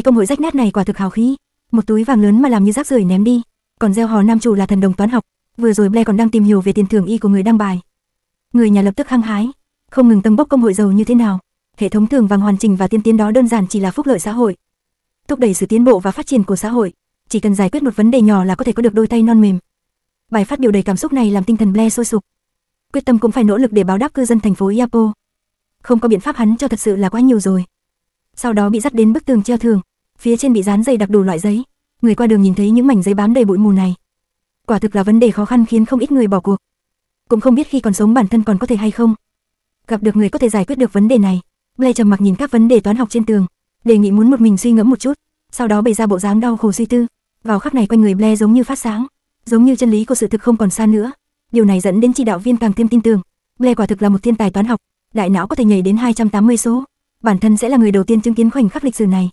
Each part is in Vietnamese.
Cái công hội rách nát này quả thực hào khí. Một túi vàng lớn mà làm như rác rưởi ném đi. Còn gieo hò nam chủ là thần đồng toán học. Vừa rồi ble còn đang tìm hiểu về tiền thưởng y của người đăng bài. Người nhà lập tức hăng hái, không ngừng tâm bốc công hội giàu như thế nào. Hệ thống thưởng vàng hoàn chỉnh và tiên tiến đó đơn giản chỉ là phúc lợi xã hội, thúc đẩy sự tiến bộ và phát triển của xã hội. Chỉ cần giải quyết một vấn đề nhỏ là có thể có được đôi tay non mềm. Bài phát biểu đầy cảm xúc này làm tinh thần ble sôi sục. Quyết tâm cũng phải nỗ lực để báo đáp cư dân thành phố yapo. Không có biện pháp hắn cho thật sự là quá nhiều rồi. Sau đó bị dắt đến bức tường treo thường, phía trên bị dán dày đặc đủ loại giấy. Người qua đường nhìn thấy những mảnh giấy bám đầy bụi mù này, quả thực là vấn đề khó khăn khiến không ít người bỏ cuộc. Cũng không biết khi còn sống bản thân còn có thể hay không. Gặp được người có thể giải quyết được vấn đề này, Blair trầm mặc nhìn các vấn đề toán học trên tường, đề nghị muốn một mình suy ngẫm một chút, sau đó bày ra bộ dáng đau khổ suy tư. Vào khắc này quanh người Blair giống như phát sáng, giống như chân lý của sự thực không còn xa nữa. Điều này dẫn đến chỉ đạo viên càng thêm tin tưởng, Blair quả thực là một thiên tài toán học, đại não có thể nhảy đến 280 số, bản thân sẽ là người đầu tiên chứng kiến khoảnh khắc lịch sử này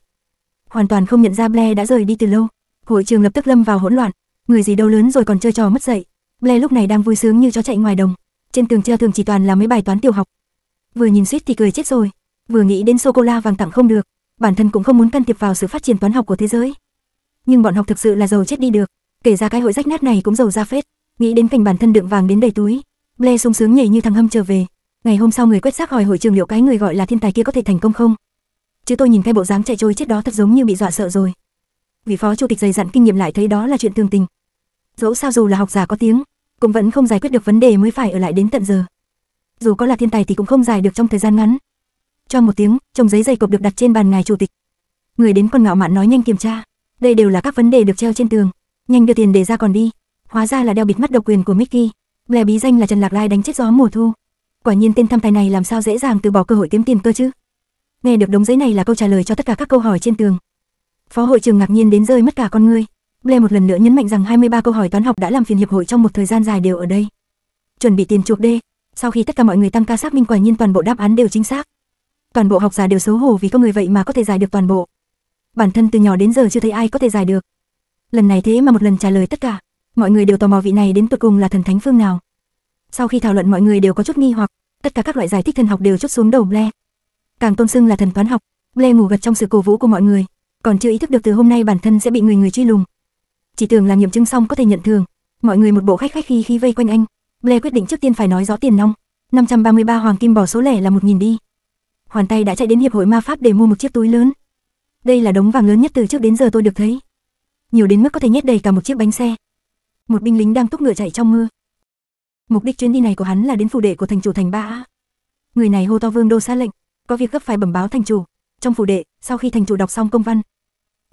hoàn toàn không nhận ra Blair đã rời đi từ lâu. Hội trường lập tức lâm vào hỗn loạn, người gì đâu lớn rồi còn chơi trò mất dạy. Blair lúc này đang vui sướng như chó chạy ngoài đồng, trên tường treo thường chỉ toàn là mấy bài toán tiểu học. Vừa nhìn suýt thì cười chết rồi, vừa nghĩ đến sô cô la vàng tặng không được, bản thân cũng không muốn can thiệp vào sự phát triển toán học của thế giới. Nhưng bọn học thực sự là giàu chết đi được, kể ra cái hội rách nát này cũng giàu ra phết, nghĩ đến cảnh bản thân đựng vàng đến đầy túi, Blair sung sướng nhảy như thằng hâm trở về. Ngày hôm sau người quét xác hỏi hội trường liệu cái người gọi là thiên tài kia có thể thành công không? chứ tôi nhìn cái bộ dáng chạy trôi chết đó thật giống như bị dọa sợ rồi. Vị phó chủ tịch dày dặn kinh nghiệm lại thấy đó là chuyện tương tình. Dẫu sao dù là học giả có tiếng, cũng vẫn không giải quyết được vấn đề mới phải ở lại đến tận giờ. Dù có là thiên tài thì cũng không giải được trong thời gian ngắn. Cho một tiếng, chồng giấy dày cộp được đặt trên bàn ngài chủ tịch. Người đến còn ngạo mạn nói nhanh kiểm tra, đây đều là các vấn đề được treo trên tường, nhanh đưa tiền để ra còn đi. Hóa ra là đeo bịt mắt độc quyền của Mickey, Blair bí danh là Trần Lạc Lai đánh chết gió mùa thu. Quả nhiên tên tham tài này làm sao dễ dàng từ bỏ cơ hội kiếm tiền cơ chứ? Nghe được đống giấy này là câu trả lời cho tất cả các câu hỏi trên tường. Phó hội trưởng ngạc nhiên đến rơi mất cả con ngươi. Blair một lần nữa nhấn mạnh rằng 23 câu hỏi toán học đã làm phiền hiệp hội trong một thời gian dài đều ở đây. Chuẩn bị tiền chuộc đi. Sau khi tất cả mọi người tăng ca xác minh quả nhiên toàn bộ đáp án đều chính xác. Toàn bộ học giả đều xấu hổ vì có người vậy mà có thể giải được toàn bộ. Bản thân từ nhỏ đến giờ chưa thấy ai có thể giải được. Lần này thế mà một lần trả lời tất cả, mọi người đều tò mò vị này đến tuột cùng là thần thánh phương nào. Sau khi thảo luận mọi người đều có chút nghi hoặc, tất cả các loại giải thích thần học đều chốt xuống đầu Blair càng tôn xưng là thần toán học. Lê ngủ gật trong sự cổ vũ của mọi người, còn chưa ý thức được từ hôm nay bản thân sẽ bị người người truy lùng. Chỉ tưởng là nghiệm chứng xong có thể nhận thưởng, mọi người một bộ khách khách khi khi vây quanh anh. Lê quyết định trước tiên phải nói rõ tiền nong, 533 hoàng kim bỏ số lẻ là 1000 đi. Hoàn tay đã chạy đến hiệp hội ma pháp để mua một chiếc túi lớn. Đây là đống vàng lớn nhất từ trước đến giờ tôi được thấy. Nhiều đến mức có thể nhét đầy cả một chiếc bánh xe. Một binh lính đang túc ngựa chạy trong mưa. Mục đích chuyến đi này của hắn là đến phủ đệ của thành chủ thành Ba. Người này hô to Vương Đô xa lệnh, có việc gấp phải bẩm báo thành chủ. Trong phủ đệ, sau khi thành chủ đọc xong công văn,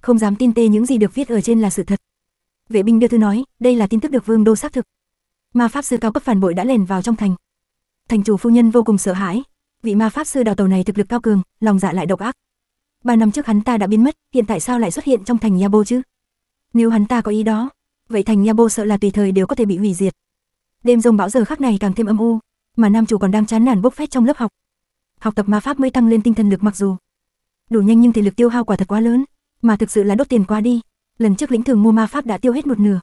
không dám tin tê những gì được viết ở trên là sự thật. Vệ binh đưa thư nói, đây là tin tức được Vương đô xác thực. Ma pháp sư cao cấp phản bội đã lèn vào trong thành. Thành chủ phu nhân vô cùng sợ hãi, vị ma pháp sư đào tàu này thực lực cao cường, lòng dạ lại độc ác. Ba năm trước hắn ta đã biến mất, hiện tại sao lại xuất hiện trong thành Yabo chứ? Nếu hắn ta có ý đó, vậy thành Yabo sợ là tùy thời đều có thể bị hủy diệt. Đêm rông bão giờ khắc này càng thêm âm u, mà nam chủ còn đang chán nản bốc phét trong lớp học, học tập ma pháp mới tăng lên tinh thần lực mặc dù đủ nhanh nhưng thể lực tiêu hao quả thật quá lớn, mà thực sự là đốt tiền quá đi. Lần trước lĩnh thường mua ma pháp đã tiêu hết một nửa.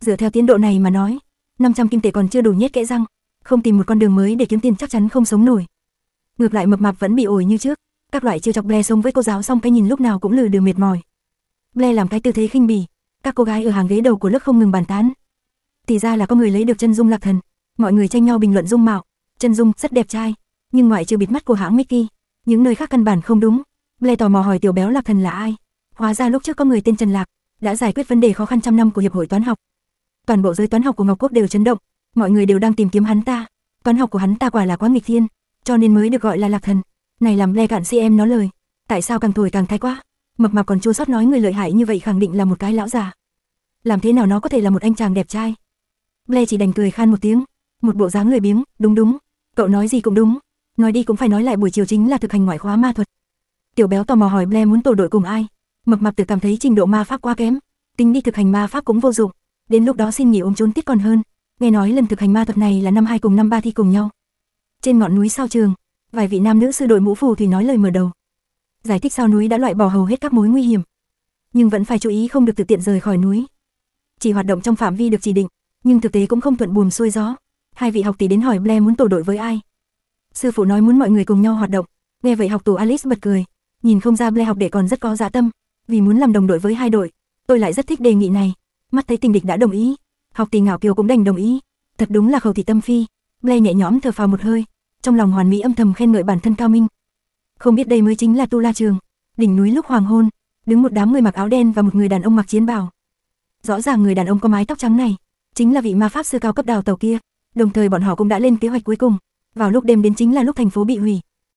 Dựa theo tiến độ này mà nói, 500 kim tệ còn chưa đủ nhét kẽ răng, không tìm một con đường mới để kiếm tiền chắc chắn không sống nổi. Ngược lại mập mạp vẫn bị ổi như trước, các loại chưa chọc Blair sống với cô giáo xong cái nhìn lúc nào cũng lừ đừ mệt mỏi. Blair làm cái tư thế khinh bỉ, các cô gái ở hàng ghế đầu của lớp không ngừng bàn tán. Thì ra là có người lấy được chân dung lạc thần, mọi người tranh nhau bình luận dung mạo, chân dung rất đẹp trai, nhưng ngoại trừ bịt mắt của hãng Mickey, những nơi khác căn bản không đúng. Blair tò mò hỏi tiểu béo Lạc Thần là ai. Hóa ra lúc trước có người tên Trần Lạc, đã giải quyết vấn đề khó khăn trăm năm của hiệp hội toán học. Toàn bộ giới toán học của Ngọc Quốc đều chấn động, mọi người đều đang tìm kiếm hắn ta. Toán học của hắn ta quả là quá nghịch thiên, cho nên mới được gọi là Lạc Thần. Này làm Blair cạn si em nó lời, tại sao càng tuổi càng thay quá? Mập mạp còn chua xót nói người lợi hại như vậy khẳng định là một cái lão già. Làm thế nào nó có thể là một anh chàng đẹp trai? Blair chỉ đành cười khan một tiếng, một bộ dáng lười biếng, đúng đúng, cậu nói gì cũng đúng, nói đi cũng phải nói lại buổi chiều chính là thực hành ngoại khóa ma thuật. Tiểu béo tò mò hỏi Blair muốn tổ đội cùng ai. Mập mạp tử cảm thấy trình độ ma pháp quá kém, tính đi thực hành ma pháp cũng vô dụng, đến lúc đó xin nghỉ ôm trốn tiết còn hơn. Nghe nói lần thực hành ma thuật này là năm hai cùng năm ba thi cùng nhau. Trên ngọn núi sau trường, vài vị nam nữ sư đội mũ phù thì nói lời mở đầu. Giải thích sao núi đã loại bỏ hầu hết các mối nguy hiểm, nhưng vẫn phải chú ý không được tự tiện rời khỏi núi. Chỉ hoạt động trong phạm vi được chỉ định, nhưng thực tế cũng không thuận buồm xuôi gió. Hai vị học tỷ đến hỏi Blair muốn tổ đội với ai, sư phụ nói muốn mọi người cùng nhau hoạt động. Nghe vậy học tù Alice bật cười, nhìn không ra Blair học để còn rất có dạ tâm, vì muốn làm đồng đội với hai đội, tôi lại rất thích đề nghị này. Mắt thấy tình địch đã đồng ý, học tỷ ngạo kiều cũng đành đồng ý. Thật đúng là khẩu thị tâm phi. Blair nhẹ nhõm thở phào một hơi, trong lòng hoàn mỹ âm thầm khen ngợi bản thân cao minh. Không biết đây mới chính là tu la trường, đỉnh núi lúc hoàng hôn, đứng một đám người mặc áo đen và một người đàn ông mặc chiến bào. Rõ ràng người đàn ông có mái tóc trắng này chính là vị ma pháp sư cao cấp đào tàu kia, đồng thời bọn họ cũng đã lên kế hoạch cuối cùng vào lúc đêm đến chính là lúc thành phố bị hủy,